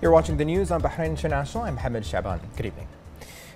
You're watching the news on Bahrain International. I'm Hamid Shaban. Good evening.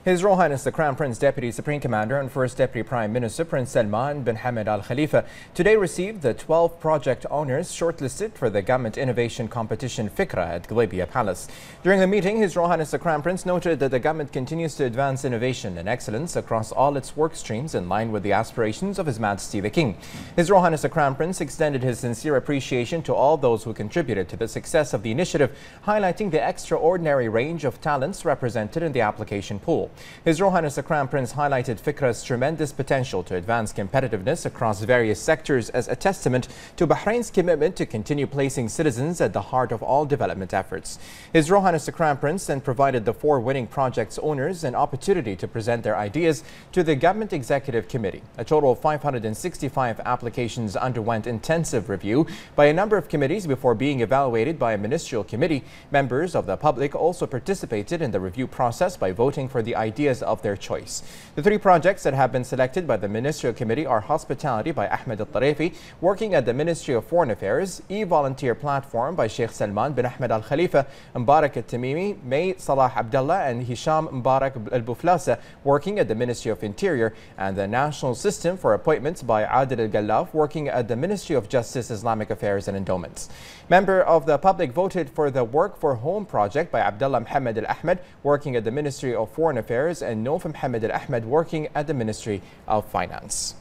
His Royal Highness the Crown Prince Deputy Supreme Commander and First Deputy Prime Minister Prince Salman bin Hamad Al Khalifa today received the 12 project owners shortlisted for the Government Innovation Competition Fikra at Glebia Palace. During the meeting, His Royal Highness the Crown Prince noted that the government continues to advance innovation and excellence across all its work streams in line with the aspirations of His Majesty the King. His Royal Highness the Crown Prince extended his sincere appreciation to all those who contributed to the success of the initiative, highlighting the extraordinary range of talents represented in the application pool. His Royal Highness the Crown Prince highlighted Fikra's tremendous potential to advance competitiveness across various sectors as a testament to Bahrain's commitment to continue placing citizens at the heart of all development efforts. His Royal Highness the Crown Prince then provided the four winning projects owners an opportunity to present their ideas to the Government Executive Committee. A total of 565 applications underwent intensive review by a number of committees before being evaluated by a ministerial committee. Members of the public also participated in the review process by voting for the ideas of their choice. The three projects that have been selected by the Ministerial Committee are Hospitality by Ahmed Al-Tarifi, Working at the Ministry of Foreign Affairs, E-Volunteer Platform by Sheikh Salman bin Ahmed Al-Khalifa, Mbarak Al-Tamimi, May Salah Abdullah and Hisham Mbarak Al-Buflasa, Working at the Ministry of Interior, and the National System for Appointments by Adil Al-Gallaf, Working at the Ministry of Justice, Islamic Affairs and Endowments. Member of the public voted for the Work for Home project by Abdullah Mohammed Al-Ahmed, Working at the Ministry of Foreign Affairs Affairs and Noam Mohamed Al Ahmed working at the Ministry of Finance.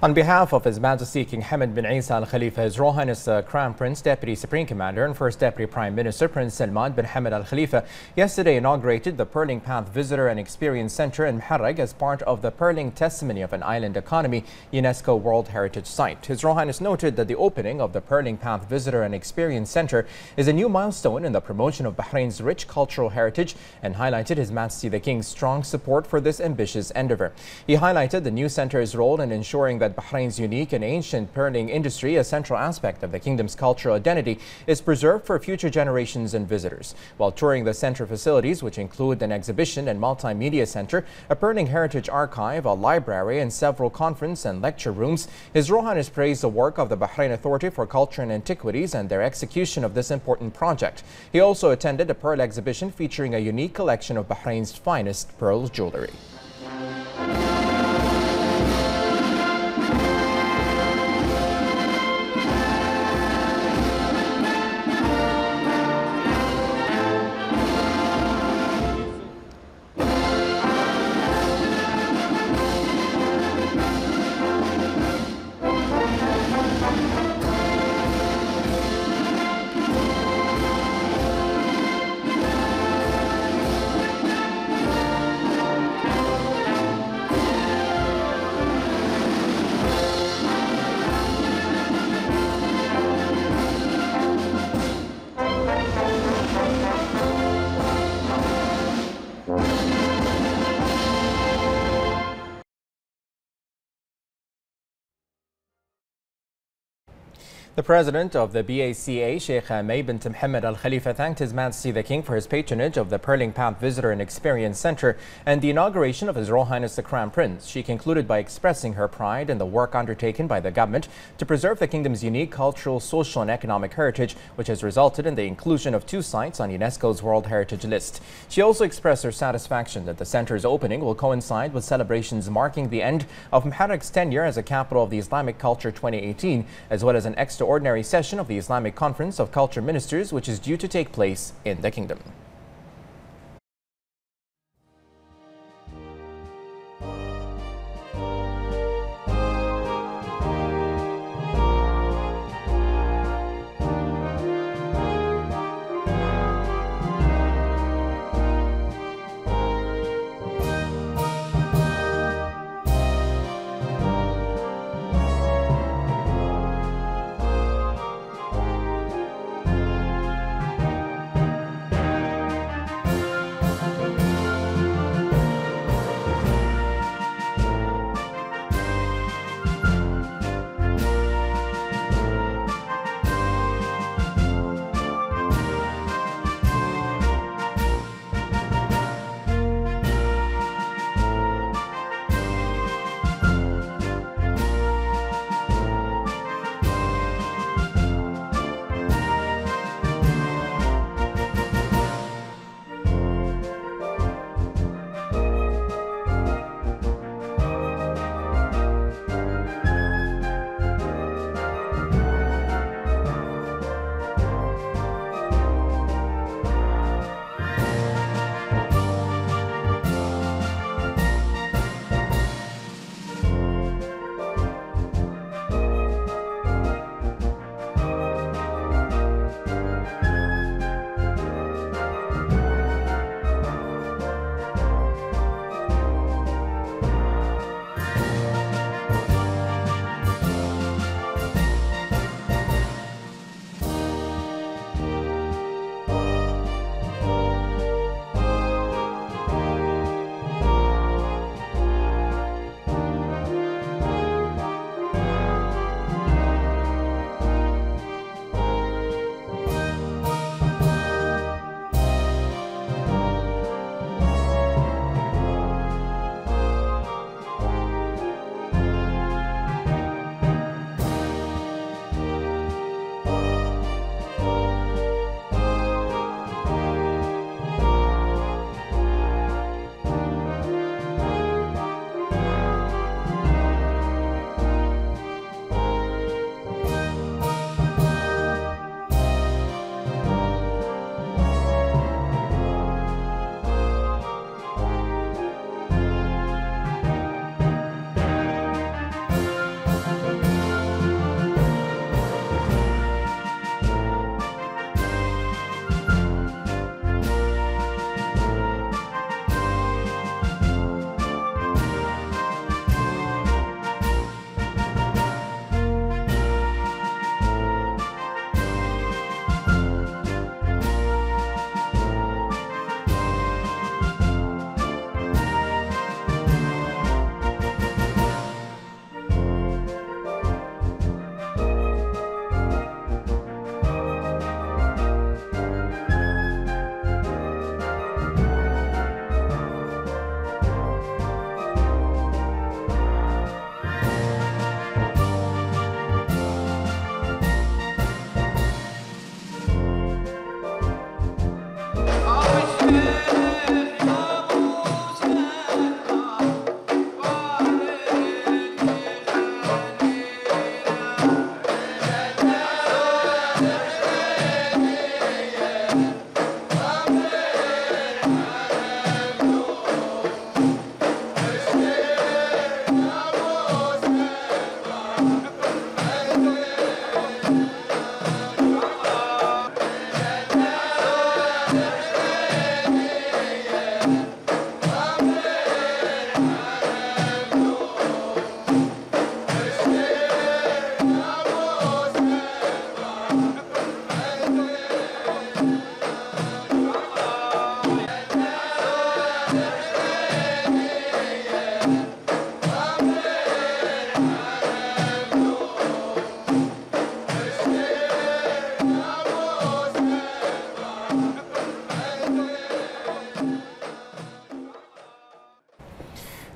On behalf of His Majesty King Hamad bin Isa Al Khalifa, His Royal Highness uh, Crown Prince, Deputy Supreme Commander, and First Deputy Prime Minister Prince Salman bin Hamad Al Khalifa yesterday inaugurated the Perling Path Visitor and Experience Center in Muharraq as part of the Perling Testimony of an Island Economy UNESCO World Heritage Site. His Royal Highness noted that the opening of the Perling Path Visitor and Experience Center is a new milestone in the promotion of Bahrain's rich cultural heritage and highlighted His Majesty the King's strong support for this ambitious endeavor. He highlighted the new center's role in ensuring that that Bahrain's unique and ancient burning industry, a central aspect of the kingdom's cultural identity, is preserved for future generations and visitors. While touring the center facilities, which include an exhibition and multimedia center, a burning heritage archive, a library, and several conference and lecture rooms, His Rohan has praised the work of the Bahrain Authority for Culture and Antiquities and their execution of this important project. He also attended a pearl exhibition featuring a unique collection of Bahrain's finest pearl jewelry. The president of the BACA, Sheikh Hamay bin Mohammed Al Khalifa, thanked His Majesty the King for his patronage of the Perling Path Visitor and Experience Center and the inauguration of His Royal Highness the Crown Prince. She concluded by expressing her pride in the work undertaken by the government to preserve the kingdom's unique cultural, social, and economic heritage, which has resulted in the inclusion of two sites on UNESCO's World Heritage List. She also expressed her satisfaction that the center's opening will coincide with celebrations marking the end of Mubarak's tenure as a capital of the Islamic culture 2018, as well as an extra ordinary session of the Islamic Conference of Culture Ministers, which is due to take place in the kingdom.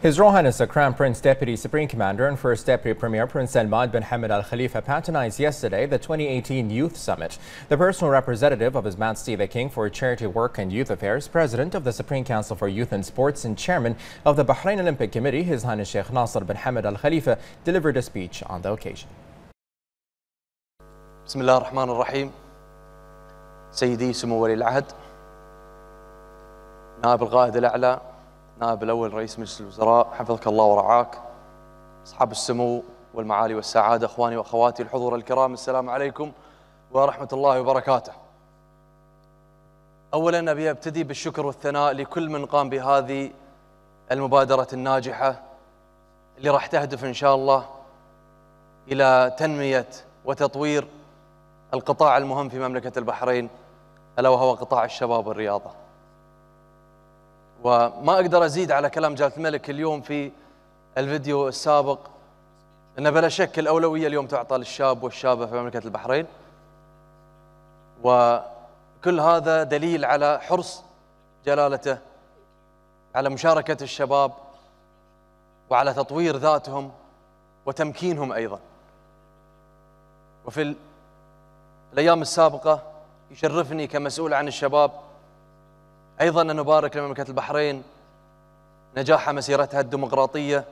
His Royal Highness the Crown Prince Deputy Supreme Commander and First Deputy Premier Prince Salman bin Hamad Al Khalifa patronized yesterday the 2018 Youth Summit. The personal representative of His Majesty the King for Charity Work and Youth Affairs, President of the Supreme Council for Youth and Sports, and Chairman of the Bahrain Olympic Committee, His Highness Sheikh Nasser bin Hamad Al Khalifa, delivered a speech on the occasion. بسم الله الرحمن الرحيم سيدي سمو ولي العهد نائب القائد الأعلى نائب الأول رئيس مجلس الوزراء حفظك الله ورعاك أصحاب السمو والمعالي والسعادة أخواني وأخواتي الحضور الكرام السلام عليكم ورحمة الله وبركاته أولا أبي أبتدي بالشكر والثناء لكل من قام بهذه المبادرة الناجحة اللي راح تهدف إن شاء الله إلى تنمية وتطوير القطاع المهم في مملكة البحرين ألا وهو قطاع الشباب والرياضة وما اقدر ازيد على كلام جلاله الملك اليوم في الفيديو السابق ان بلا شك الاولويه اليوم تعطى للشاب والشابه في مملكه البحرين وكل هذا دليل على حرص جلالته على مشاركه الشباب وعلى تطوير ذاتهم وتمكينهم ايضا وفي الايام السابقه يشرفني كمسؤول عن الشباب أيضا نبارك لمملكة البحرين نجاح مسيرتها الديمقراطية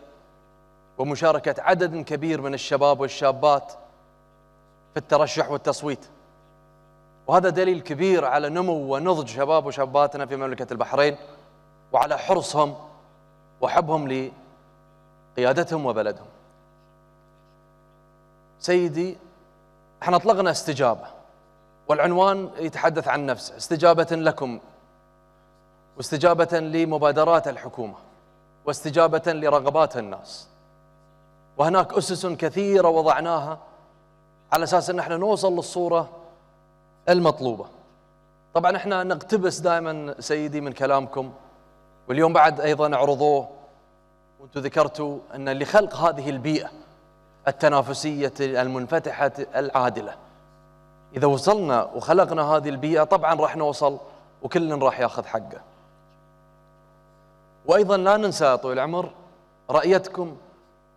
ومشاركة عدد كبير من الشباب والشابات في الترشح والتصويت وهذا دليل كبير على نمو ونضج شباب وشاباتنا في مملكة البحرين وعلى حرصهم وحبهم لقيادتهم وبلدهم سيدي احنا اطلقنا استجابة والعنوان يتحدث عن نفسه استجابة لكم واستجابة لمبادرات الحكومة واستجابة لرغبات الناس وهناك أسس كثيرة وضعناها على أساس أن احنا نوصل للصورة المطلوبة طبعا احنا نقتبس دائما سيدي من كلامكم واليوم بعد أيضا عرضوه وانتم ذكرتوا أن لخلق هذه البيئة التنافسية المنفتحة العادلة إذا وصلنا وخلقنا هذه البيئة طبعا راح نوصل وكل راح ياخذ حقه وأيضا لا ننسى طويل العمر رأيتكم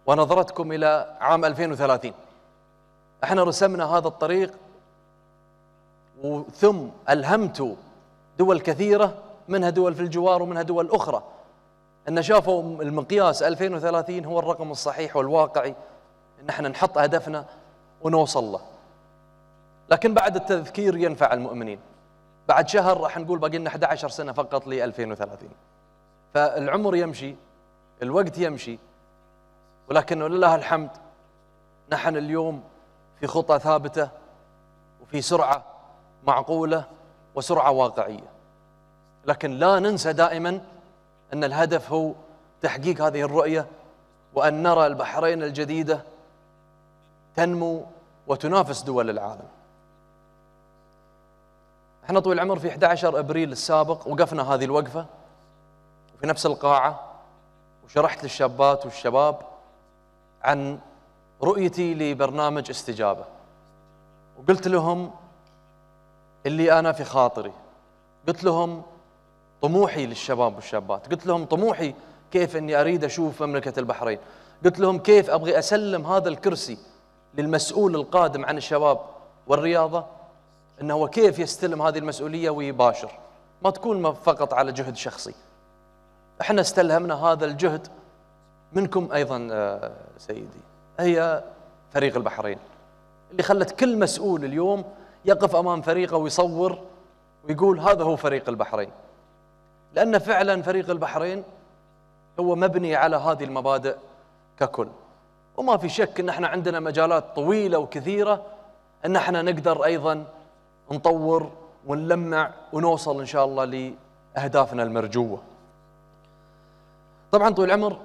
ونظرتكم إلى عام 2030 احنا رسمنا هذا الطريق وثم ألهمت دول كثيرة منها دول في الجوار ومنها دول أخرى أن شافوا المقياس 2030 هو الرقم الصحيح والواقعي أن احنا نحط هدفنا ونوصل له لكن بعد التذكير ينفع المؤمنين بعد شهر راح نقول باقي لنا 11 سنة فقط ل 2030 فالعمر يمشي الوقت يمشي ولكن لله الحمد نحن اليوم في خطى ثابته وفي سرعه معقوله وسرعه واقعيه لكن لا ننسى دائما ان الهدف هو تحقيق هذه الرؤيه وان نرى البحرين الجديده تنمو وتنافس دول العالم. احنا طويل العمر في 11 ابريل السابق وقفنا هذه الوقفه في نفس القاعة وشرحت للشابات والشباب عن رؤيتي لبرنامج استجابة وقلت لهم اللي أنا في خاطري قلت لهم طموحي للشباب والشابات قلت لهم طموحي كيف أني أريد أشوف مملكة البحرين قلت لهم كيف أبغي أسلم هذا الكرسي للمسؤول القادم عن الشباب والرياضة أنه كيف يستلم هذه المسؤولية ويباشر ما تكون فقط على جهد شخصي احنا استلهمنا هذا الجهد منكم ايضا آه، سيدي هي فريق البحرين اللي خلت كل مسؤول اليوم يقف امام فريقه ويصور ويقول هذا هو فريق البحرين لان فعلا فريق البحرين هو مبني على هذه المبادئ ككل وما في شك ان احنا عندنا مجالات طويله وكثيره ان احنا نقدر ايضا نطور ونلمع ونوصل ان شاء الله لاهدافنا المرجوه طبعا طول العمر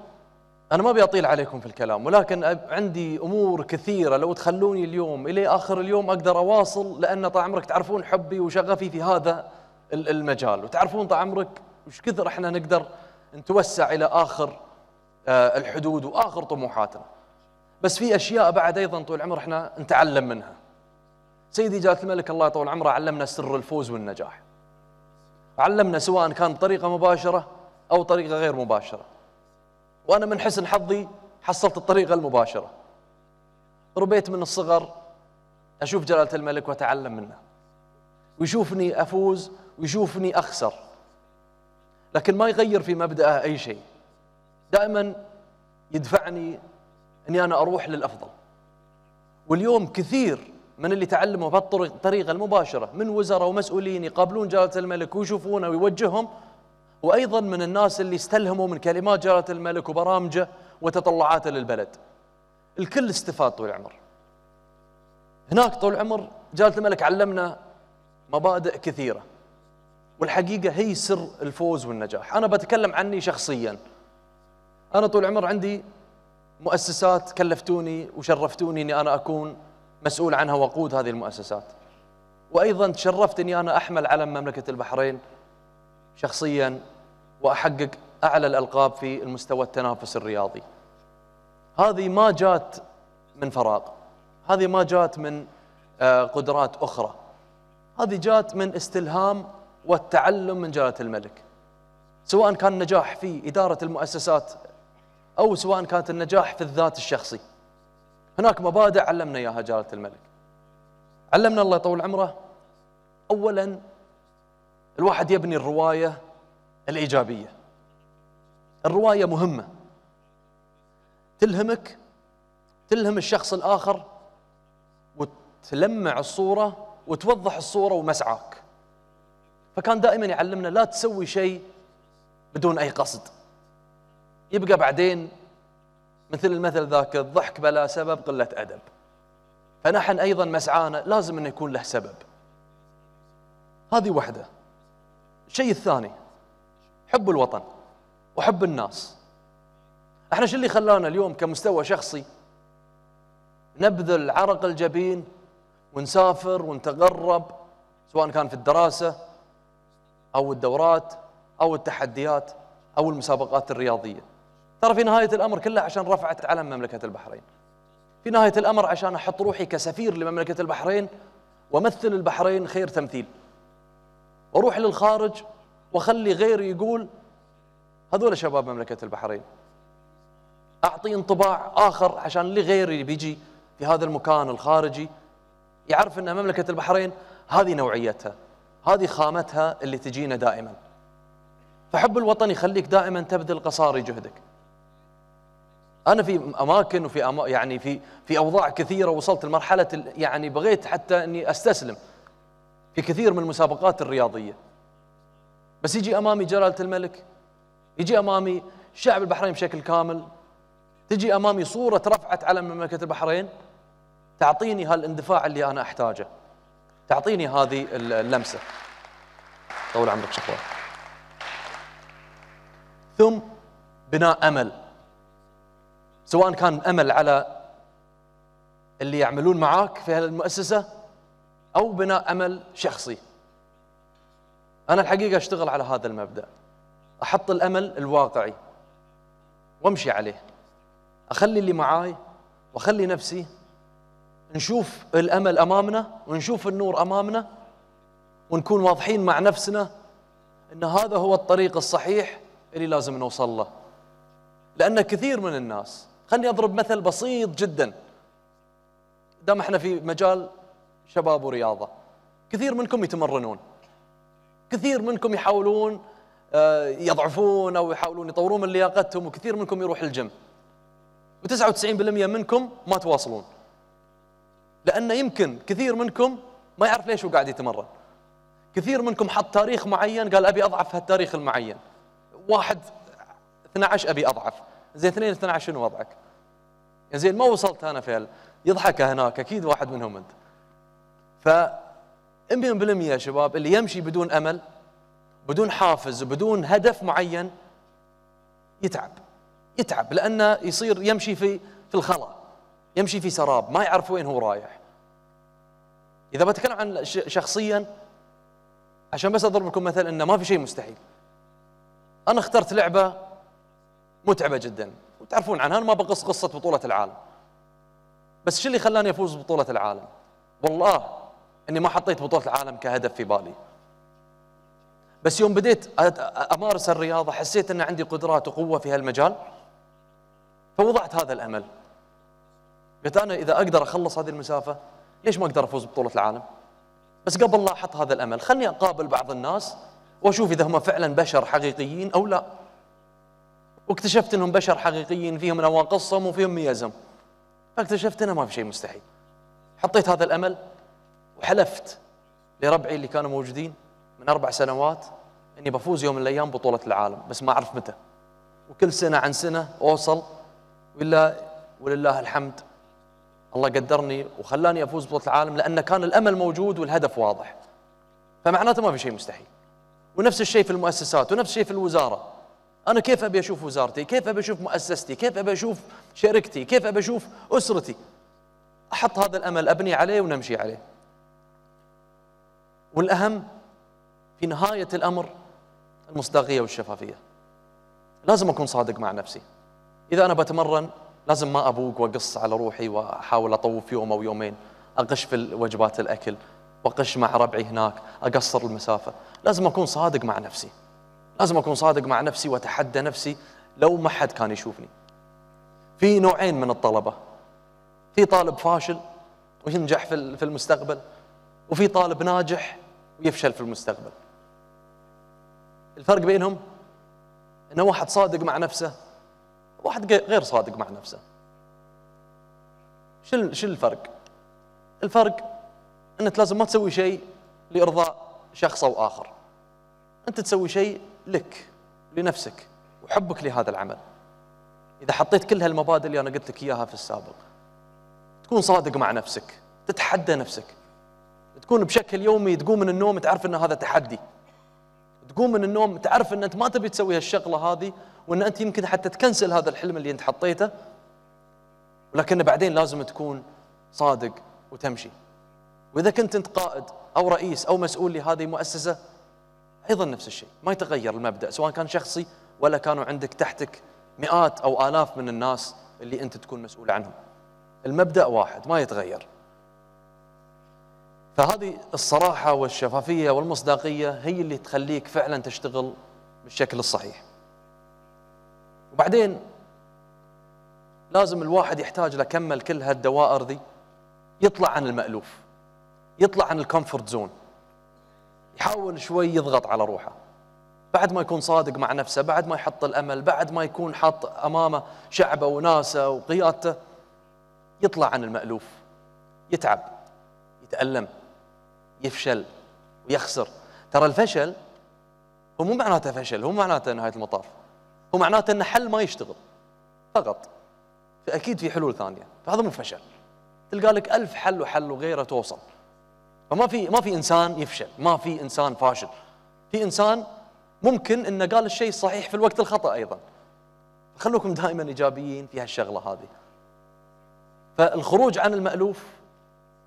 أنا ما ابي اطيل عليكم في الكلام ولكن عندي أمور كثيرة لو تخلوني اليوم إلى آخر اليوم أقدر أواصل لأن طال عمرك تعرفون حبي وشغفي في هذا المجال وتعرفون طال عمرك وش كثر احنا نقدر نتوسع إلى آخر آه، الحدود وآخر طموحاتنا بس في أشياء بعد أيضا طول العمر احنا نتعلم منها سيدي جلالة الملك الله يطول عمره علمنا سر الفوز والنجاح علمنا سواء كان طريقة مباشرة أو طريقة غير مباشرة وأنا من حسن حظي حصلت الطريقة المباشرة ربيت من الصغر أشوف جلالة الملك وأتعلم منه ويشوفني أفوز ويشوفني أخسر لكن ما يغير في مبدأه أي شيء دائما يدفعني أني أنا أروح للأفضل واليوم كثير من اللي تعلموا بهالطريقة المباشرة من وزراء ومسؤولين يقابلون جلالة الملك ويشوفونه ويوجههم وأيضا من الناس اللي استلهموا من كلمات جلالة الملك وبرامجه وتطلعاته للبلد الكل استفاد طول العمر هناك طول العمر جلالة الملك علمنا مبادئ كثيرة والحقيقة هي سر الفوز والنجاح أنا بتكلم عني شخصيا أنا طول العمر عندي مؤسسات كلفتوني وشرفتوني أني أنا أكون مسؤول عنها وقود هذه المؤسسات وأيضا تشرفت أني أنا أحمل علم مملكة البحرين شخصيا واحقق اعلى الالقاب في المستوى التنافس الرياضي. هذه ما جات من فراغ. هذه ما جات من آه، قدرات اخرى. هذه جات من استلهام والتعلم من جلاله الملك. سواء كان نجاح في اداره المؤسسات او سواء كانت النجاح في الذات الشخصي. هناك مبادئ علمنا اياها جلاله الملك. علمنا الله يطول عمره اولا الواحد يبني الرواية الإيجابية الرواية مهمة تلهمك تلهم الشخص الآخر وتلمع الصورة وتوضح الصورة ومسعاك فكان دائما يعلمنا لا تسوي شيء بدون أي قصد يبقى بعدين مثل المثل ذاك الضحك بلا سبب قلة أدب فنحن أيضا مسعانا لازم أن يكون له سبب هذه وحده الشيء الثاني حب الوطن وحب الناس احنا شو اللي خلانا اليوم كمستوى شخصي نبذل عرق الجبين ونسافر ونتغرب سواء كان في الدراسة أو الدورات أو التحديات أو المسابقات الرياضية ترى في نهاية الأمر كله عشان رفعت علم مملكة البحرين في نهاية الأمر عشان أحط روحي كسفير لمملكة البحرين ومثل البحرين خير تمثيل واروح للخارج واخلي غيري يقول هذول شباب مملكه البحرين اعطي انطباع اخر عشان اللي غيري بيجي في هذا المكان الخارجي يعرف ان مملكه البحرين هذه نوعيتها هذه خامتها اللي تجينا دائما فحب الوطن يخليك دائما تبذل قصاري جهدك انا في اماكن وفي أما يعني في في اوضاع كثيره وصلت لمرحله يعني بغيت حتى اني استسلم في كثير من المسابقات الرياضية بس يجي أمامي جلالة الملك يجي أمامي شعب البحرين بشكل كامل تجي أمامي صورة رفعت علم مملكة البحرين تعطيني هالاندفاع اللي أنا أحتاجه تعطيني هذه اللمسة طول عمرك شكرا ثم بناء أمل سواء كان أمل على اللي يعملون معاك في هالمؤسسه أو بناء أمل شخصي أنا الحقيقة أشتغل على هذا المبدأ أحط الأمل الواقعي وامشي عليه أخلي اللي معاي وأخلي نفسي نشوف الأمل أمامنا ونشوف النور أمامنا ونكون واضحين مع نفسنا أن هذا هو الطريق الصحيح اللي لازم نوصل له لأن كثير من الناس خلني أضرب مثل بسيط جدا دام احنا في مجال شباب ورياضة كثير منكم يتمرنون كثير منكم يحاولون آه، يضعفون أو يحاولون يطورون من لياقتهم وكثير منكم يروح الجيم و99% منكم ما تواصلون لأن يمكن كثير منكم ما يعرف ليش هو قاعد يتمرن كثير منكم حط تاريخ معين قال أبي أضعف هالتاريخ المعين واحد 12 أبي أضعف زين اثنين 12 شنو وضعك يعني زين ما وصلت أنا فعل يضحك هناك أكيد واحد منهم أنت ف 100% يا شباب اللي يمشي بدون امل بدون حافز وبدون هدف معين يتعب يتعب لانه يصير يمشي في في الخلا يمشي في سراب ما يعرف وين هو رايح اذا بتكلم عن شخصيا عشان بس اضرب لكم مثل انه ما في شيء مستحيل انا اخترت لعبه متعبه جدا وتعرفون عنها انا ما بقص قصه بطوله العالم بس شو اللي خلاني افوز ببطوله العالم والله اني ما حطيت بطوله العالم كهدف في بالي بس يوم بديت امارس الرياضه حسيت ان عندي قدرات وقوه في هالمجال فوضعت هذا الامل قلت انا اذا اقدر اخلص هذه المسافه ليش ما اقدر افوز ببطوله العالم بس قبل لا احط هذا الامل خلني اقابل بعض الناس واشوف اذا هم فعلا بشر حقيقيين او لا واكتشفت انهم بشر حقيقيين فيهم نواقصهم وفيهم ميزهم فاكتشفت انه ما في شيء مستحيل حطيت هذا الامل وحلفت لربعي اللي كانوا موجودين من أربع سنوات أني بفوز يوم من الأيام بطولة العالم بس ما أعرف متى وكل سنة عن سنة أوصل وإلا ولله الحمد الله قدرني وخلاني أفوز بطولة العالم لأن كان الأمل موجود والهدف واضح فمعناته ما في شيء مستحيل ونفس الشيء في المؤسسات ونفس الشيء في الوزارة أنا كيف أبي أشوف وزارتي كيف أبي أشوف مؤسستي كيف أبي أشوف شركتي كيف أبي أشوف أسرتي أحط هذا الأمل أبني عليه ونمشي عليه والأهم في نهاية الأمر المصداقية والشفافية لازم أكون صادق مع نفسي إذا أنا بتمرن لازم ما أبوق وأقص على روحي وأحاول أطوف يوم أو يومين أقش في وجبات الأكل وأقش مع ربعي هناك أقصر المسافة لازم أكون صادق مع نفسي لازم أكون صادق مع نفسي وأتحدى نفسي لو ما حد كان يشوفني في نوعين من الطلبة في طالب فاشل وينجح في المستقبل وفي طالب ناجح ويفشل في المستقبل الفرق بينهم ان واحد صادق مع نفسه واحد غير صادق مع نفسه شو شو الفرق الفرق انك لازم ما تسوي شيء لارضاء شخص او اخر انت تسوي شيء لك لنفسك وحبك لهذا العمل اذا حطيت كل هالمبادئ اللي انا قلت لك اياها في السابق تكون صادق مع نفسك تتحدى نفسك تكون بشكل يومي تقوم من النوم تعرف ان هذا تحدي تقوم من النوم تعرف ان انت ما تبي تسوي هالشغله هذه وان انت يمكن حتى تكنسل هذا الحلم اللي انت حطيته ولكن بعدين لازم تكون صادق وتمشي واذا كنت انت قائد او رئيس او مسؤول لهذه المؤسسه ايضا نفس الشيء ما يتغير المبدا سواء كان شخصي ولا كانوا عندك تحتك مئات او الاف من الناس اللي انت تكون مسؤول عنهم المبدا واحد ما يتغير فهذه الصراحة والشفافية والمصداقية هي اللي تخليك فعلا تشتغل بالشكل الصحيح وبعدين لازم الواحد يحتاج لكمل كل هالدوائر ذي يطلع عن المألوف يطلع عن الكومفورت زون يحاول شوي يضغط على روحه بعد ما يكون صادق مع نفسه بعد ما يحط الأمل بعد ما يكون حاط أمامه شعبه وناسه وقيادته يطلع عن المألوف يتعب يتألم يفشل ويخسر ترى الفشل هو مو معناته فشل هو معناته نهايه المطاف هو معناته ان حل ما يشتغل فقط فاكيد في حلول ثانيه فهذا مو فشل تلقى لك ألف حل وحل وغيره توصل فما في ما في انسان يفشل ما في انسان فاشل في انسان ممكن انه قال الشيء الصحيح في الوقت الخطا ايضا خلوكم دائما ايجابيين في هالشغله هذه فالخروج عن المالوف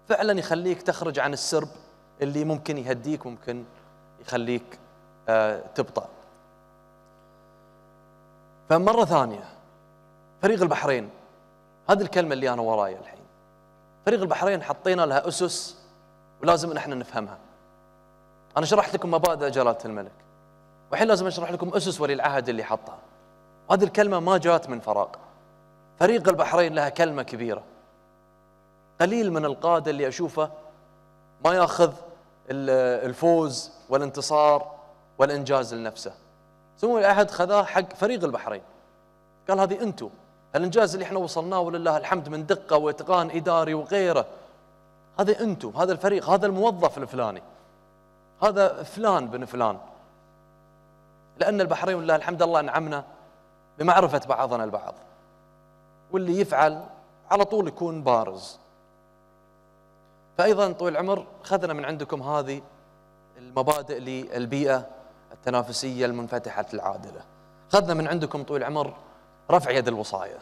فعلا يخليك تخرج عن السرب اللي ممكن يهديك ممكن يخليك آه، تبطأ فمرة ثانية فريق البحرين هذه الكلمة اللي أنا وراي الحين فريق البحرين حطينا لها أسس ولازم نحن نفهمها أنا شرحت لكم مبادئ جلالة الملك وحين لازم أشرح لكم أسس ولي العهد اللي حطها هذه الكلمة ما جات من فراغ فريق البحرين لها كلمة كبيرة قليل من القادة اللي أشوفه ما ياخذ الفوز والانتصار والانجاز لنفسه سمو الاحد خذاه حق فريق البحرين قال هذه انتم الانجاز اللي احنا وصلناه ولله الحمد من دقه واتقان اداري وغيره هذا انتم هذا الفريق هذا الموظف الفلاني هذا فلان بن فلان لان البحرين ولله الحمد الله انعمنا بمعرفه بعضنا البعض واللي يفعل على طول يكون بارز فايضا طويل العمر خذنا من عندكم هذه المبادئ للبيئه التنافسيه المنفتحه العادله. خذنا من عندكم طويل العمر رفع يد الوصايه.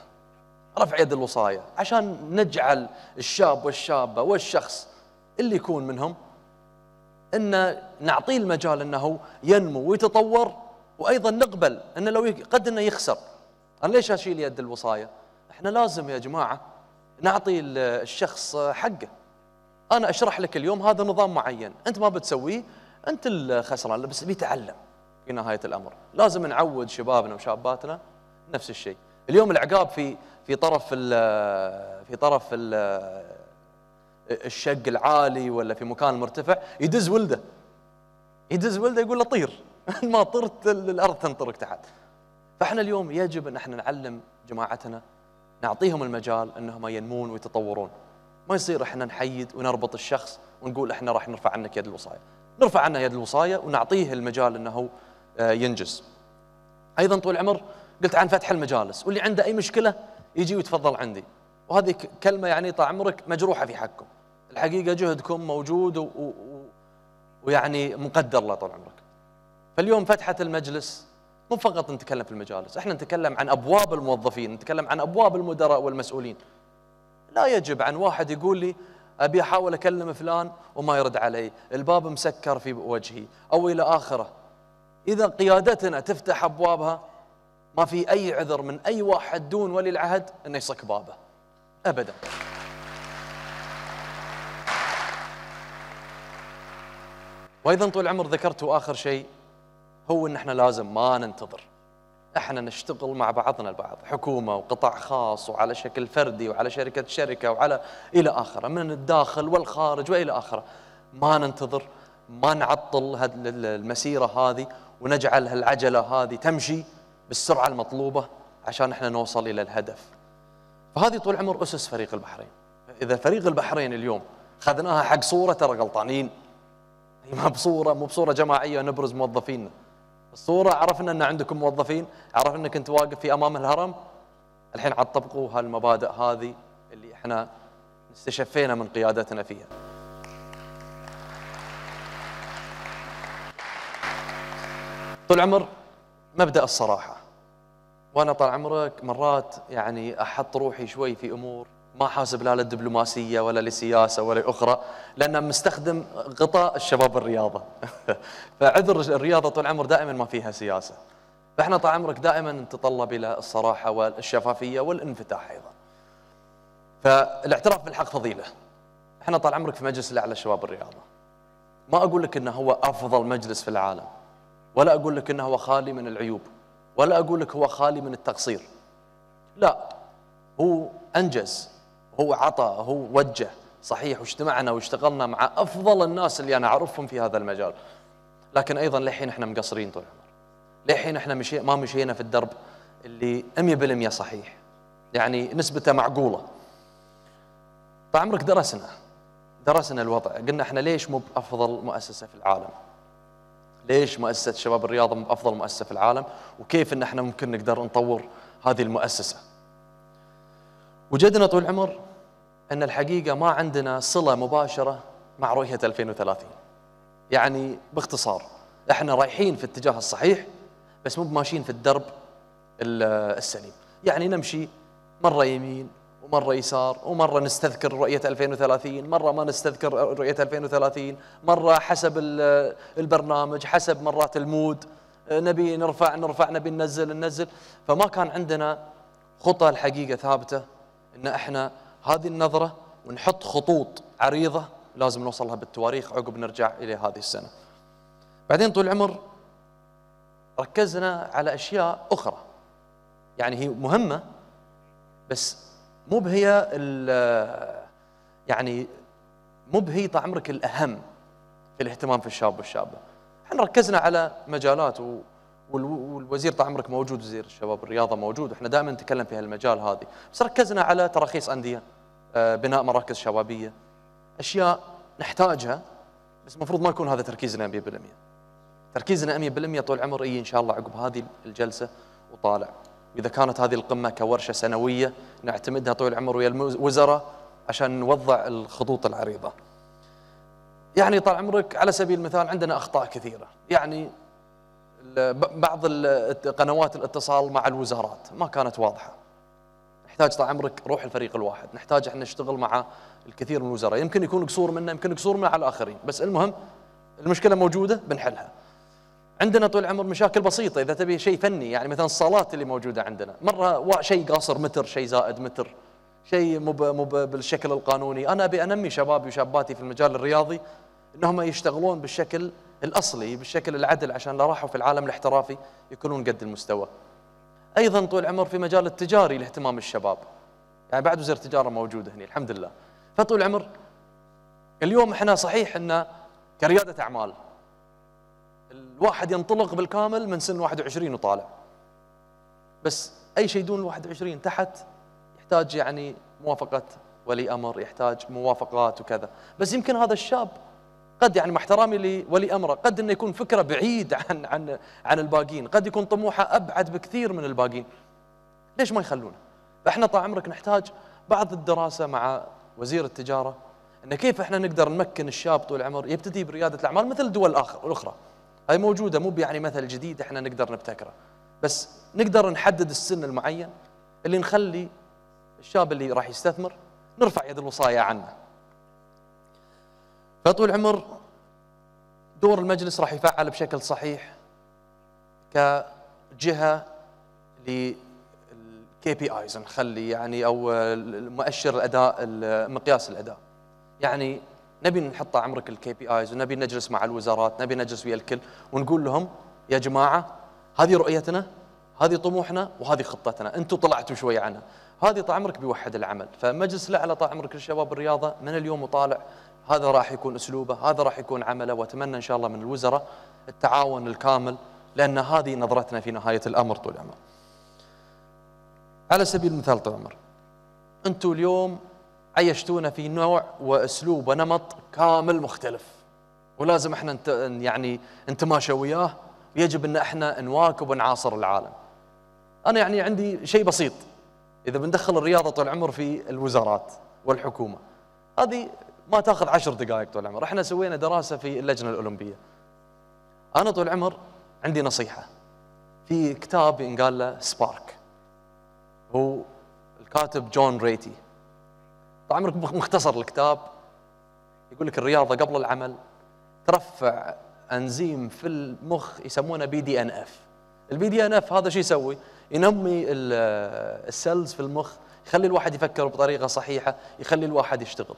رفع يد الوصايه عشان نجعل الشاب والشابه والشخص اللي يكون منهم ان نعطيه المجال انه ينمو ويتطور وايضا نقبل انه لو قد انه يخسر. انا ليش اشيل يد الوصايه؟ احنا لازم يا جماعه نعطي الشخص حقه. انا اشرح لك اليوم هذا نظام معين انت ما بتسويه انت الخسران بس بيتعلم في نهايه الامر لازم نعود شبابنا وشاباتنا نفس الشيء اليوم العقاب في في طرف الـ في طرف الـ الشق العالي ولا في مكان مرتفع يدز ولده يدز ولده يقول له طير ما طرت الارض تنطرك تحت فاحنا اليوم يجب ان احنا نعلم جماعتنا نعطيهم المجال انهم ينمون ويتطورون ما يصير احنا نحيد ونربط الشخص ونقول احنا راح نرفع عنك يد الوصايه نرفع عنه يد الوصايه ونعطيه المجال انه آه، ينجز ايضا طول العمر قلت عن فتح المجالس واللي عنده اي مشكله يجي ويتفضل عندي وهذه كلمه يعني طال عمرك مجروحه في حقكم الحقيقه جهدكم موجود و... و... ويعني مقدر الله طال عمرك فاليوم فتحه المجلس مو فقط نتكلم في المجالس احنا نتكلم عن ابواب الموظفين نتكلم عن ابواب المدراء والمسؤولين لا يجب عن واحد يقول لي أبي أحاول أكلم فلان وما يرد علي الباب مسكر في وجهي أو إلى آخره إذا قيادتنا تفتح أبوابها ما في أي عذر من أي واحد دون ولي العهد أنه يصك بابه أبدا وأيضا طول العمر ذكرت آخر شيء هو أن احنا لازم ما ننتظر احنا نشتغل مع بعضنا البعض حكومه وقطاع خاص وعلى شكل فردي وعلى شركه شركه وعلى الى اخره من الداخل والخارج والى اخره ما ننتظر ما نعطل المسيره هذه ونجعل هالعجله هذه تمشي بالسرعه المطلوبه عشان احنا نوصل الى الهدف فهذه طول عمر اسس فريق البحرين اذا فريق البحرين اليوم خذناها حق صوره ترى غلطانين ما بصوره مو بصوره جماعيه نبرز موظفينا الصورة عرفنا أن عندكم موظفين عرفنا أنك أنت واقف في أمام الهرم الحين عاد طبقوا هالمبادئ هذه اللي احنا استشفينا من قيادتنا فيها طول عمر مبدأ الصراحة وأنا طال عمرك مرات يعني أحط روحي شوي في أمور ما حاسب لا للدبلوماسيه ولا لسياسه ولا اخرى لانه مستخدم غطاء الشباب الرياضه فعذر الرياضه طول عمر دائما ما فيها سياسه فاحنا طال عمرك دائما نتطلب الى الصراحه والشفافيه والانفتاح ايضا فالاعتراف بالحق فضيله احنا طال عمرك في مجلس الاعلى شباب الرياضه ما اقول لك انه هو افضل مجلس في العالم ولا اقول لك انه هو خالي من العيوب ولا اقول لك هو خالي من التقصير لا هو انجز هو عطى هو وجه صحيح واجتمعنا واشتغلنا مع افضل الناس اللي انا اعرفهم في هذا المجال لكن ايضا للحين احنا مقصرين طول العمر للحين احنا مشي ما مشينا في الدرب اللي 100% صحيح يعني نسبته معقوله فعمرك درسنا درسنا الوضع قلنا احنا ليش مو بافضل مؤسسه في العالم ليش مؤسسه شباب الرياضه مو بافضل مؤسسه في العالم وكيف ان احنا ممكن نقدر نطور هذه المؤسسه وجدنا طول العمر أن الحقيقة ما عندنا صلة مباشرة مع رؤية 2030 يعني باختصار احنا رايحين في الاتجاه الصحيح بس مو ماشيين في الدرب السليم يعني نمشي مرة يمين ومرة يسار ومرة نستذكر رؤية 2030 مرة ما نستذكر رؤية 2030 مرة حسب البرنامج حسب مرات المود نبي نرفع نرفع نبي ننزل ننزل فما كان عندنا خطة الحقيقة ثابتة ان احنا هذه النظرة ونحط خطوط عريضة لازم نوصلها بالتواريخ عقب نرجع إلى هذه السنة بعدين طول العمر ركزنا على أشياء أخرى يعني هي مهمة بس مو بهي يعني مو بهي طال عمرك الأهم في الاهتمام في الشاب والشابة احنا ركزنا على مجالات و والوزير طال عمرك موجود وزير الشباب والرياضه موجود واحنا دائما نتكلم في هالمجال هذه بس ركزنا على تراخيص انديه آه، بناء مراكز شبابيه اشياء نحتاجها بس المفروض ما يكون هذا تركيزنا 100% تركيزنا 100% طول عمر اي ان شاء الله عقب هذه الجلسه وطالع واذا كانت هذه القمه كورشه سنويه نعتمدها طول العمر ويا الوزراء عشان نوضع الخطوط العريضه يعني طال عمرك على سبيل المثال عندنا اخطاء كثيره يعني بعض قنوات الاتصال مع الوزارات ما كانت واضحه نحتاج طال عمرك روح الفريق الواحد نحتاج احنا نشتغل مع الكثير من الوزراء يمكن يكون قصور منا يمكن قصور منا على الاخرين بس المهم المشكله موجوده بنحلها عندنا طول العمر مشاكل بسيطه اذا تبي شيء فني يعني مثلا الصالات اللي موجوده عندنا مره شيء قاصر متر شيء زائد متر شيء مو بالشكل القانوني انا ابي انمي شبابي وشاباتي في المجال الرياضي انهم يشتغلون بالشكل الاصلي بالشكل العدل عشان لو راحوا في العالم الاحترافي يكونون قد المستوى ايضا طول العمر في مجال التجاري لاهتمام الشباب يعني بعد وزير التجاره موجوده هنا الحمد لله فطول العمر اليوم احنا صحيح ان كرياده اعمال الواحد ينطلق بالكامل من سن 21 وطالع بس اي شيء دون 21 تحت يحتاج يعني موافقه ولي امر يحتاج موافقات وكذا بس يمكن هذا الشاب قد يعني مع احترامي لولي امره قد انه يكون فكره بعيد عن عن عن الباقين قد يكون طموحه ابعد بكثير من الباقين ليش ما يخلونه فاحنا طال عمرك نحتاج بعض الدراسه مع وزير التجاره ان كيف احنا نقدر نمكن الشاب طول العمر يبتدي برياده الاعمال مثل الدول الاخر الاخرى هاي موجوده مو يعني مثل جديد احنا نقدر نبتكره بس نقدر نحدد السن المعين اللي نخلي الشاب اللي راح يستثمر نرفع يد الوصايه عنه فطول العمر دور المجلس راح يفعل بشكل صحيح كجهه للكي بي ايز نخلي يعني او مؤشر الاداء مقياس الاداء يعني نبي نحط عمرك الكي بي ايز ونبي نجلس مع الوزارات نبي نجلس ويا الكل ونقول لهم يا جماعه هذه رؤيتنا هذه طموحنا وهذه خطتنا انتم طلعتوا شوي عنها هذه طال عمرك بيوحد العمل فمجلس الاعلى طال عمرك للشباب الرياضه من اليوم وطالع هذا راح يكون اسلوبه هذا راح يكون عمله واتمنى ان شاء الله من الوزراء التعاون الكامل لان هذه نظرتنا في نهايه الامر طول العمر على سبيل المثال طول العمر انتم اليوم عيشتونا في نوع واسلوب ونمط كامل مختلف ولازم احنا انت يعني نتماشى وياه يجب ان احنا نواكب ونعاصر العالم انا يعني عندي شيء بسيط اذا بندخل الرياضه طول العمر في الوزارات والحكومه هذه ما تاخذ عشر دقائق طول العمر احنا سوينا دراسه في اللجنه الاولمبيه انا طول العمر عندي نصيحه في كتاب ينقال له سبارك هو الكاتب جون ريتي طال عمرك مختصر الكتاب يقول لك الرياضه قبل العمل ترفع انزيم في المخ يسمونه بي دي ان اف البي دي ان اف هذا شو يسوي ينمي السيلز في المخ يخلي الواحد يفكر بطريقه صحيحه يخلي الواحد يشتغل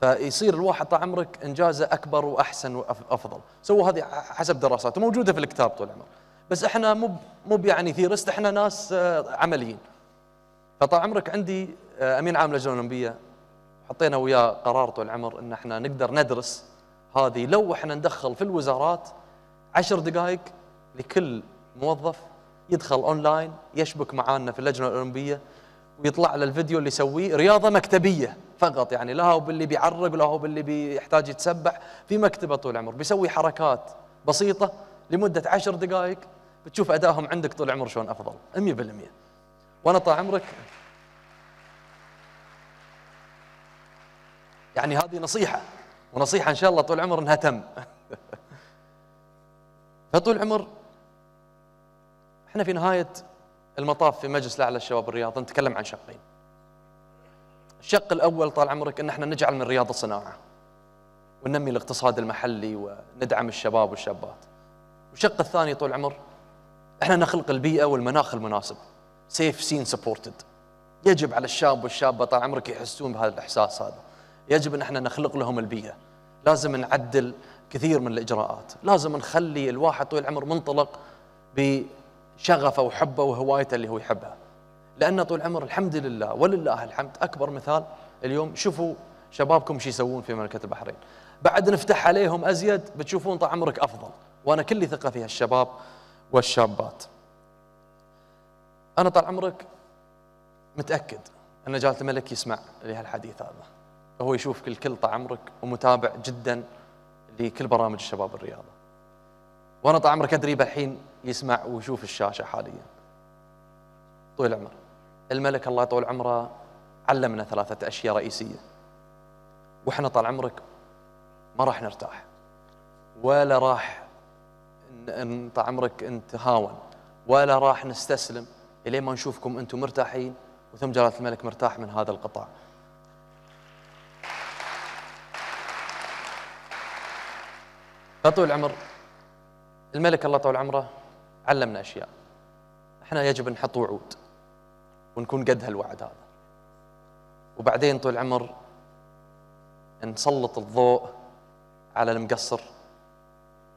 فيصير الواحد طال عمرك انجازه اكبر واحسن وافضل سووا هذه حسب دراسات وموجوده في الكتاب طول العمر بس احنا مو مو يعني ثيرست احنا ناس آه، عمليين فطال عمرك عندي آه، امين عام لجنه الاولمبيه حطينا وياه قرار طول العمر ان احنا نقدر ندرس هذه لو احنا ندخل في الوزارات عشر دقائق لكل موظف يدخل اونلاين يشبك معانا في اللجنه الاولمبيه ويطلع له الفيديو اللي يسويه رياضه مكتبيه فقط يعني لا هو باللي بيعرق ولا هو باللي بيحتاج يتسبح في مكتبه طول العمر بيسوي حركات بسيطه لمده عشر دقائق بتشوف ادائهم عندك طول العمر شلون افضل 100% وانا طال عمرك يعني هذه نصيحه ونصيحه ان شاء الله طول العمر انها تم فطول العمر احنا في نهايه المطاف في مجلس الاعلى للشباب الرياض نتكلم عن شقين الشق الأول طال عمرك أن احنا نجعل من الرياضة صناعة وننمي الاقتصاد المحلي وندعم الشباب والشابات والشق الثاني طول العمر احنا نخلق البيئة والمناخ المناسب سيف سين سبورتد يجب على الشاب والشابة طال عمرك يحسون بهذا الإحساس هذا يجب أن احنا نخلق لهم البيئة لازم نعدل كثير من الإجراءات لازم نخلي الواحد طول العمر منطلق بشغفه وحبه وهوايته اللي هو يحبها لأن طول العمر الحمد لله ولله الحمد أكبر مثال اليوم شوفوا شبابكم شو يسوون في مملكة البحرين بعد نفتح عليهم أزيد بتشوفون طول عمرك أفضل وأنا كلي ثقة في الشباب والشابات أنا طال عمرك متأكد أن جلالة الملك يسمع لهالحديث هذا هو يشوف الكل طال عمرك ومتابع جدا لكل برامج الشباب الرياضة وأنا طال عمرك أدري الحين يسمع ويشوف الشاشة حاليا طول العمر الملك الله يطول عمره علمنا ثلاثة أشياء رئيسية وإحنا طال عمرك ما راح نرتاح ولا راح طال عمرك نتهاون ولا راح نستسلم إلي ما نشوفكم أنتم مرتاحين وثم جلالة الملك مرتاح من هذا القطاع فطول العمر الملك الله طول عمره علمنا أشياء احنا يجب نحط وعود ونكون قد هالوعد هذا وبعدين طول العمر نسلط الضوء على المقصر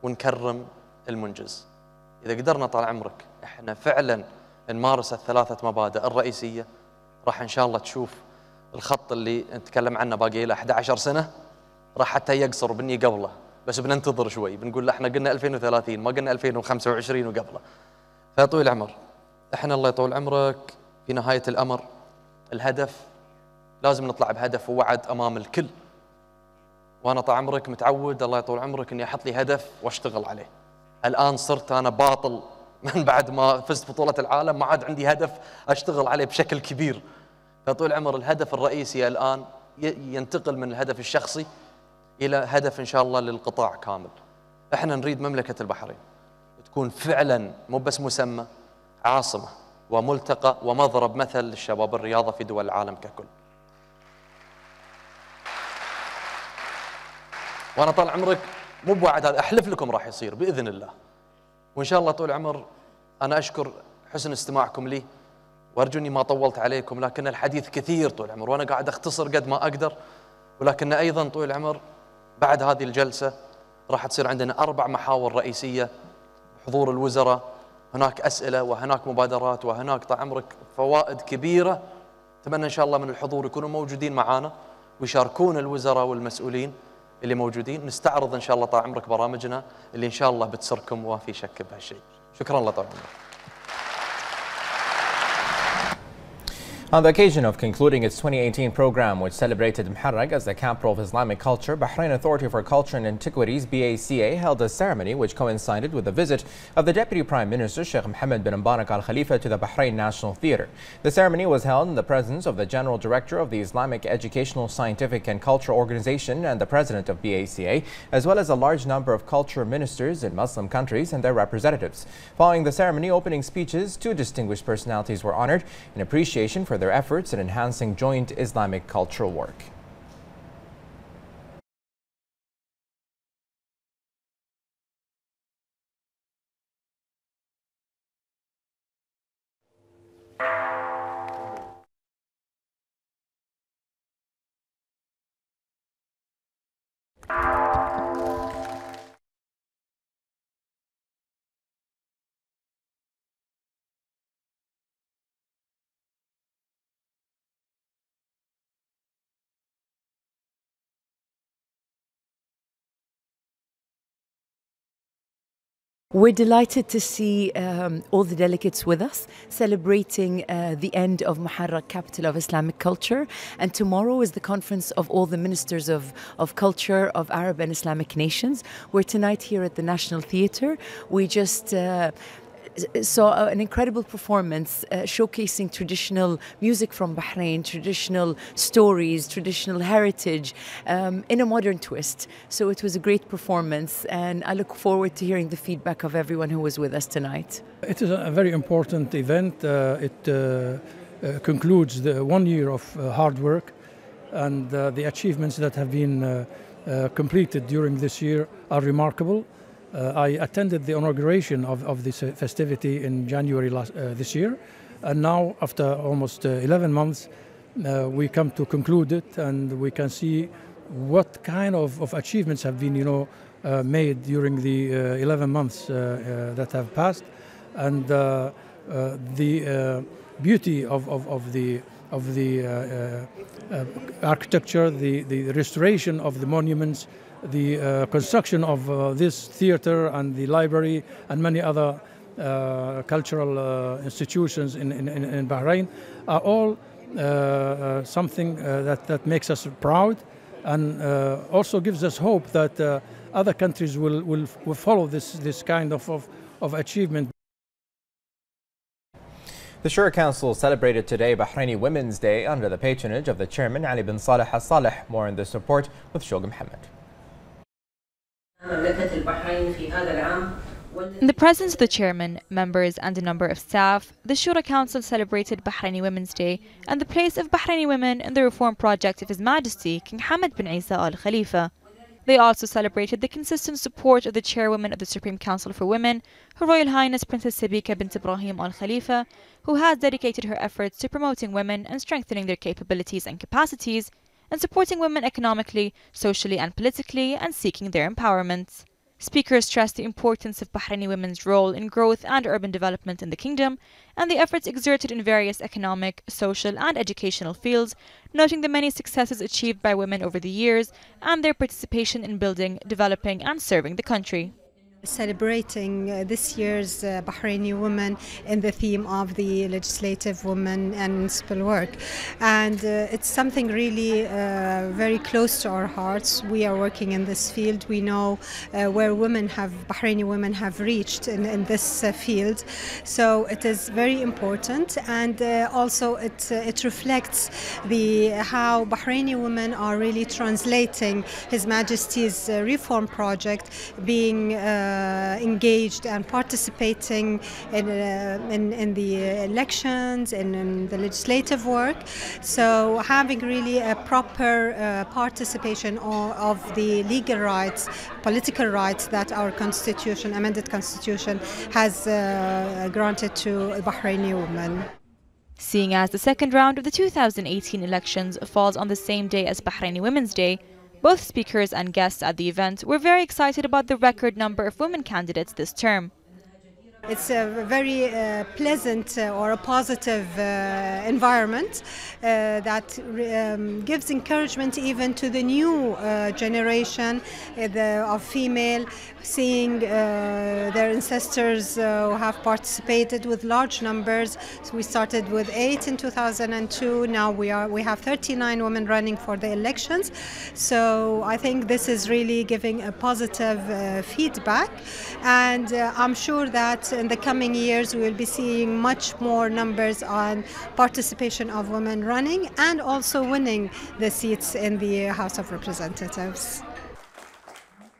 ونكرم المنجز إذا قدرنا طال عمرك احنا فعلا نمارس الثلاثة مبادئ الرئيسية راح إن شاء الله تشوف الخط اللي نتكلم عنه باقي له 11 سنة راح حتى يقصر بني قبله بس بننتظر شوي بنقول احنا قلنا 2030 ما قلنا 2025 وقبله فطول العمر احنا الله يطول عمرك في نهاية الأمر الهدف لازم نطلع بهدف ووعد أمام الكل وأنا طال عمرك متعود الله يطول عمرك إني أحط لي هدف وأشتغل عليه الآن صرت أنا باطل من بعد ما فزت بطولة العالم ما عاد عندي هدف أشتغل عليه بشكل كبير فطول عمر الهدف الرئيسي الآن ينتقل من الهدف الشخصي إلى هدف إن شاء الله للقطاع كامل احنا نريد مملكة البحرين تكون فعلا مو بس مسمى عاصمة وملتقى ومضرب مثل للشباب الرياضة في دول العالم ككل وأنا طال عمرك مو بوعد هذا أحلف لكم راح يصير بإذن الله وإن شاء الله طول عمر أنا أشكر حسن استماعكم لي وأرجو أني ما طولت عليكم لكن الحديث كثير طول العمر وأنا قاعد أختصر قد ما أقدر ولكن أيضا طول العمر بعد هذه الجلسة راح تصير عندنا أربع محاور رئيسية حضور الوزراء هناك أسئلة وهناك مبادرات وهناك طال عمرك فوائد كبيرة أتمنى إن شاء الله من الحضور يكونوا موجودين معانا ويشاركون الوزراء والمسؤولين اللي موجودين نستعرض إن شاء الله طال عمرك برامجنا اللي إن شاء الله بتسركم وما في شك بهالشيء شكرا الله طال عمرك On the occasion of concluding its 2018 program, which celebrated Muharraq as the capital of Islamic culture, Bahrain Authority for Culture and Antiquities BACA held a ceremony which coincided with the visit of the Deputy Prime Minister Sheikh Mohammed bin Mubarak Al Khalifa to the Bahrain National Theatre. The ceremony was held in the presence of the General Director of the Islamic Educational, Scientific and Cultural Organization and the President of BACA, as well as a large number of culture ministers in Muslim countries and their representatives. Following the ceremony opening speeches, two distinguished personalities were honored in appreciation for their efforts in enhancing joint Islamic cultural work. We're delighted to see um, all the delegates with us celebrating uh, the end of Muharraq, capital of Islamic culture. And tomorrow is the conference of all the ministers of, of culture of Arab and Islamic nations. We're tonight here at the National Theatre. We just uh, saw an incredible performance uh, showcasing traditional music from Bahrain, traditional stories, traditional heritage um, in a modern twist. So it was a great performance, and I look forward to hearing the feedback of everyone who was with us tonight. It is a very important event. Uh, it uh, uh concludes the one year of uh, hard work and uh, the achievements that have been completed during this year are remarkable. Uh, I attended the inauguration of, of this uh, festivity in January last, uh, this year, and now after almost 11 months, we come to conclude it, and we can see what kind of, of achievements have been, you know, uh, made during the uh, 11 months uh, that have passed, and the beauty of, of, of, the of the architecture, the, the restoration of the monuments, the uh, construction of uh, this theater and the library and many other uh, cultural uh, institutions in, in, in, Bahrain are all uh, uh, something that, that makes us proud and also gives us hope that other countries will, will, will, follow this, this kind of, of, of achievement. The Shura Council celebrated today Bahraini Women's Day under the patronage of the chairman Ali bin Saleh al-Saleh. More in this report with Shoghi Mohammed. In the presence of the chairman, members and a number of staff, the Shura Council celebrated Bahraini Women's Day and the place of Bahraini women in the reform project of His Majesty King Hamad bin Isa Al Khalifa. They also celebrated the consistent support of the chairwoman of the Supreme Council for Women, Her Royal Highness Princess Sabika bint Ibrahim Al Khalifa, who has dedicated her efforts to promoting women and strengthening their capabilities and capacities and supporting women economically, socially, and politically, and seeking their empowerment. Speakers stressed the importance of Bahraini women's role in growth and urban development in the kingdom and the efforts exerted in various economic, social, and educational fields, noting the many successes achieved by women over the years and their participation in building, developing, and serving the country celebrating uh, this year's uh, Bahraini Women in the theme of the legislative women and municipal work. And uh, it's something really uh, very close to our hearts. We are working in this field. We know uh, where women have, Bahraini women have reached in, in this uh, field. So it is very important and also it, it reflects the how Bahraini women are really translating His Majesty's reform project being uh, engaged and participating in, uh, in, in, the elections and in the legislative work. So having really a proper uh, participation of the legal rights, political rights that our constitution, amended constitution, has granted to Bahraini women. Seeing as the second round of the 2018 elections falls on the same day as Bahraini Women's Day, both speakers and guests at the event were very excited about the record number of women candidates this term. It's a very uh, pleasant uh, or a positive uh, environment uh, that um, gives encouragement even to the new uh, generation uh, the, of female, seeing their ancestors who have participated with large numbers. So we started with eight in 2002. Now we are we have 39 women running for the elections. So I think this is really giving a positive feedback, and I'm sure that in the coming years, we will be seeing much more numbers on participation of women running and also winning the seats in the House of Representatives.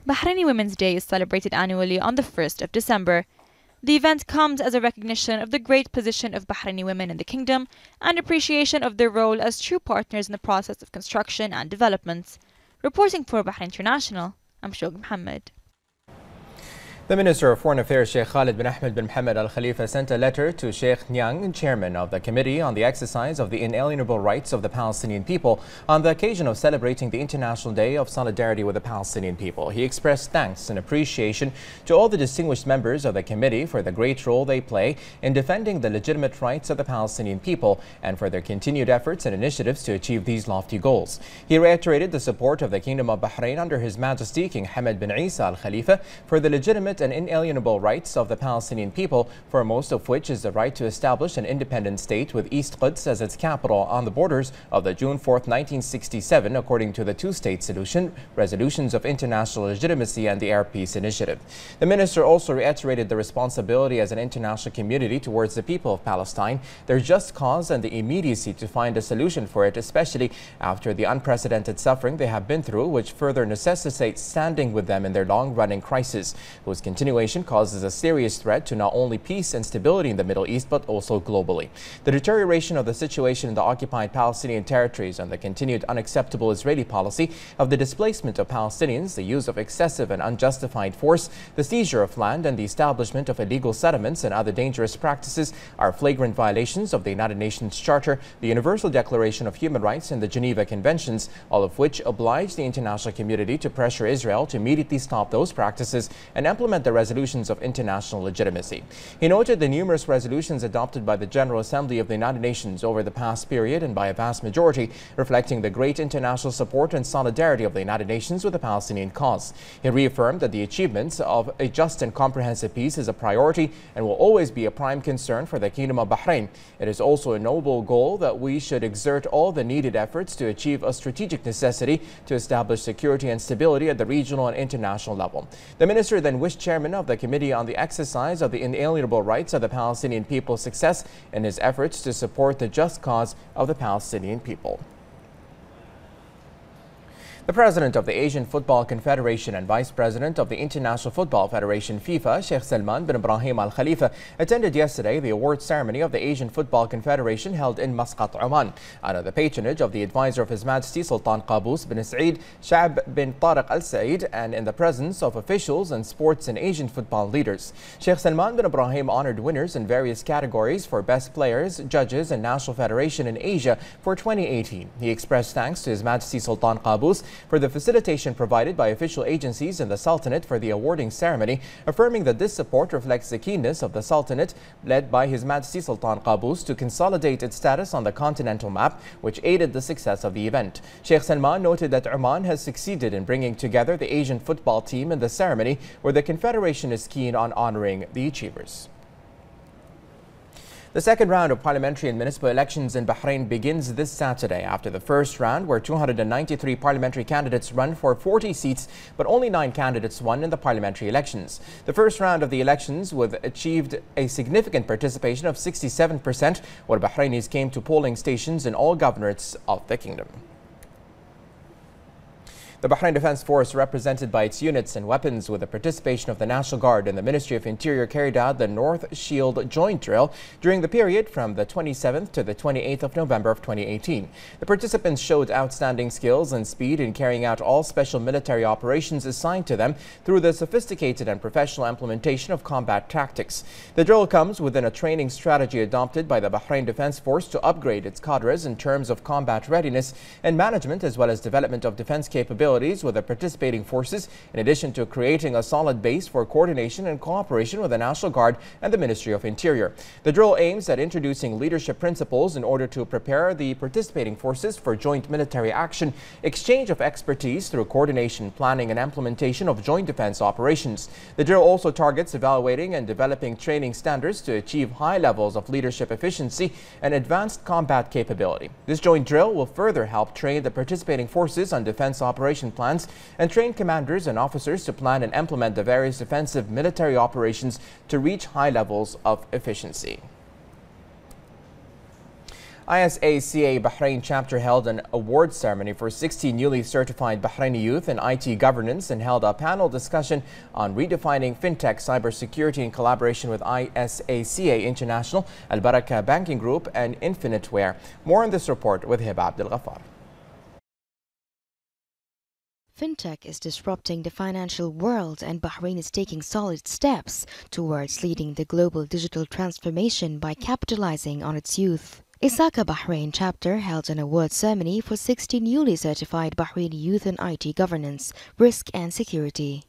Bahraini Women's Day is celebrated annually on the 1st of December. The event comes as a recognition of the great position of Bahraini women in the kingdom and appreciation of their role as true partners in the process of construction and development. Reporting for Bahrain International, I'm Shog Mohammed. The Minister of Foreign Affairs, Sheikh Khalid bin Ahmed bin Mohammed Al Khalifa, sent a letter to Sheikh Nyang, chairman of the Committee on the Exercise of the Inalienable Rights of the Palestinian People, on the occasion of celebrating the International Day of Solidarity with the Palestinian People. He expressed thanks and appreciation to all the distinguished members of the committee for the great role they play in defending the legitimate rights of the Palestinian people and for their continued efforts and initiatives to achieve these lofty goals. He reiterated the support of the Kingdom of Bahrain under His Majesty King Hamad bin Isa Al Khalifa for the legitimate legitimate and inalienable rights of the Palestinian people, foremost of which is the right to establish an independent state with East Quds as its capital on the borders of the June 4, 1967, according to the two-state solution, resolutions of international legitimacy and the Arab Peace Initiative. The minister also reiterated the responsibility as an international community towards the people of Palestine, their just cause and the immediacy to find a solution for it, especially after the unprecedented suffering they have been through, which further necessitates standing with them in their long-running crisis, whose continuation causes a serious threat to not only peace and stability in the Middle East, but also globally. The deterioration of the situation in the occupied Palestinian territories and the continued unacceptable Israeli policy of the displacement of Palestinians, the use of excessive and unjustified force, the seizure of land, and the establishment of illegal settlements and other dangerous practices are flagrant violations of the United Nations Charter, the Universal Declaration of Human Rights, and the Geneva Conventions, all of which oblige the international community to pressure Israel to immediately stop those practices and implement implement the resolutions of international legitimacy. He noted the numerous resolutions adopted by the General Assembly of the United Nations over the past period and by a vast majority, reflecting the great international support and solidarity of the United Nations with the Palestinian cause. He reaffirmed that the achievements of a just and comprehensive peace is a priority and will always be a prime concern for the Kingdom of Bahrain. It is also a noble goal that we should exert all the needed efforts to achieve a strategic necessity to establish security and stability at the regional and international level. The minister then wished chairman of the Committee on the Exercise of the Inalienable Rights of the Palestinian People's Success in his efforts to support the just cause of the Palestinian people. The president of the Asian Football Confederation and vice president of the International Football Federation FIFA, Sheikh Salman bin Ibrahim Al Khalifa, attended yesterday the award ceremony of the Asian Football Confederation held in Muscat, Oman, under the patronage of the advisor of His Majesty Sultan Qaboos bin Said, Shab bin Tariq Al Said, and in the presence of officials and sports and Asian football leaders. Sheikh Salman bin Ibrahim honored winners in various categories for best players, judges, and National Federation in Asia for 2018. He expressed thanks to His Majesty Sultan Qaboos for the facilitation provided by official agencies in the Sultanate for the awarding ceremony, affirming that this support reflects the keenness of the Sultanate, led by His Majesty Sultan Qaboos, to consolidate its status on the continental map, which aided the success of the event. Sheikh Salman noted that Oman has succeeded in bringing together the Asian football team in the ceremony, where the Confederation is keen on honoring the achievers. The second round of parliamentary and municipal elections in Bahrain begins this Saturday after the first round, where 293 parliamentary candidates run for 40 seats, but only nine candidates won in the parliamentary elections. The first round of the elections with achieved a significant participation of 67%, where Bahrainis came to polling stations in all governorates of the kingdom. The Bahrain Defense Force, represented by its units and weapons with the participation of the National Guard and the Ministry of Interior, carried out the North Shield Joint Drill during the period from the 27th to the 28th of November of 2018. The participants showed outstanding skills and speed in carrying out all special military operations assigned to them through the sophisticated and professional implementation of combat tactics. The drill comes within a training strategy adopted by the Bahrain Defense Force to upgrade its cadres in terms of combat readiness and management as well as development of defense capabilities with the participating forces, in addition to creating a solid base for coordination and cooperation with the National Guard and the Ministry of Interior. The drill aims at introducing leadership principles in order to prepare the participating forces for joint military action, exchange of expertise through coordination, planning, and implementation of joint defense operations. The drill also targets evaluating and developing training standards to achieve high levels of leadership efficiency and advanced combat capability. This joint drill will further help train the participating forces on defense operations plans and train commanders and officers to plan and implement the various defensive military operations to reach high levels of efficiency. ISACA Bahrain chapter held an award ceremony for 60 newly certified Bahraini youth in IT governance and held a panel discussion on redefining fintech cybersecurity in collaboration with ISACA International, Al Baraka Banking Group, and Infiniteware. More on this report with Hiba Abdel Ghaffar. Fintech is disrupting the financial world, and Bahrain is taking solid steps towards leading the global digital transformation by capitalizing on its youth. Isaka Bahrain chapter held an award ceremony for 60 newly certified Bahraini youth in IT governance, risk and security.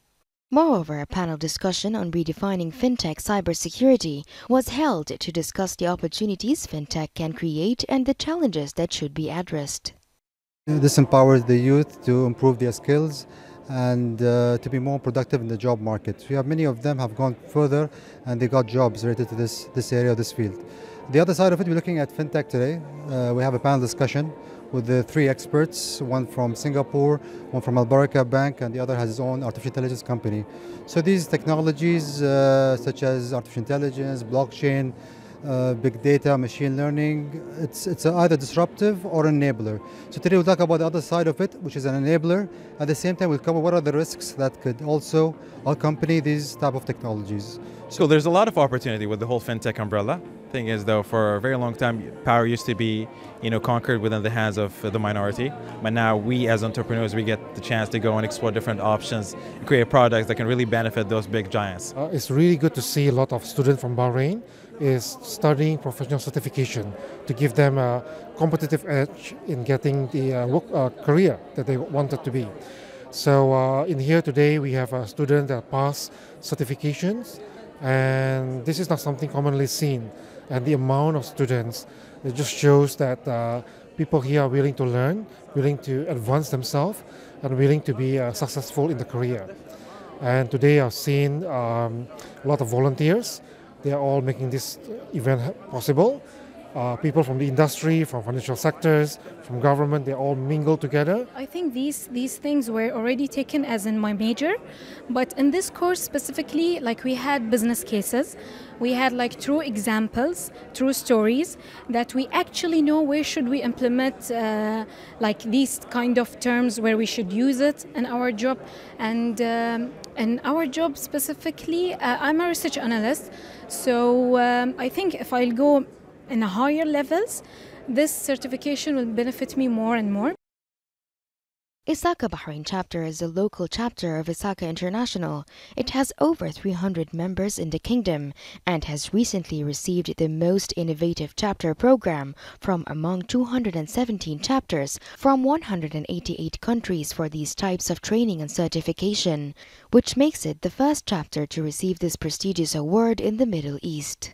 Moreover, a panel discussion on redefining fintech cybersecurity was held to discuss the opportunities fintech can create and the challenges that should be addressed. This empowers the youth to improve their skills and uh, to be more productive in the job market. We have many of them have gone further and they got jobs related to this, this area, this field. The other side of it, we're looking at FinTech today. Uh, we have a panel discussion with the three experts, one from Singapore, one from Albarca Bank, and the other has his own artificial intelligence company. So these technologies, uh, such as artificial intelligence, blockchain, uh, big data, machine learning. It's, it's either disruptive or enabler. So today we'll talk about the other side of it, which is an enabler. At the same time, we'll cover what are the risks that could also accompany these type of technologies. So there's a lot of opportunity with the whole fintech umbrella. Thing is though, for a very long time, power used to be, you know, conquered within the hands of the minority. But now we as entrepreneurs, we get the chance to go and explore different options, create products that can really benefit those big giants. Uh, it's really good to see a lot of students from Bahrain is studying professional certification to give them a competitive edge in getting the uh, work, uh, career that they wanted to be. So uh, in here today, we have a student that passed certifications, and this is not something commonly seen. And the amount of students, it just shows that uh, people here are willing to learn, willing to advance themselves, and willing to be uh, successful in the career. And today I've seen um, a lot of volunteers they are all making this event possible. Uh, people from the industry, from financial sectors, from government, they all mingle together. I think these these things were already taken as in my major, but in this course specifically, like we had business cases, we had like true examples, true stories that we actually know where should we implement uh, like these kind of terms, where we should use it in our job, and um, and our job specifically, uh, I'm a research analyst, so um, I think if I'll go in higher levels, this certification will benefit me more and more. Isaka Bahrain chapter is a local chapter of Isaka International. It has over 300 members in the kingdom and has recently received the most innovative chapter program from among 217 chapters from 188 countries for these types of training and certification, which makes it the first chapter to receive this prestigious award in the Middle East.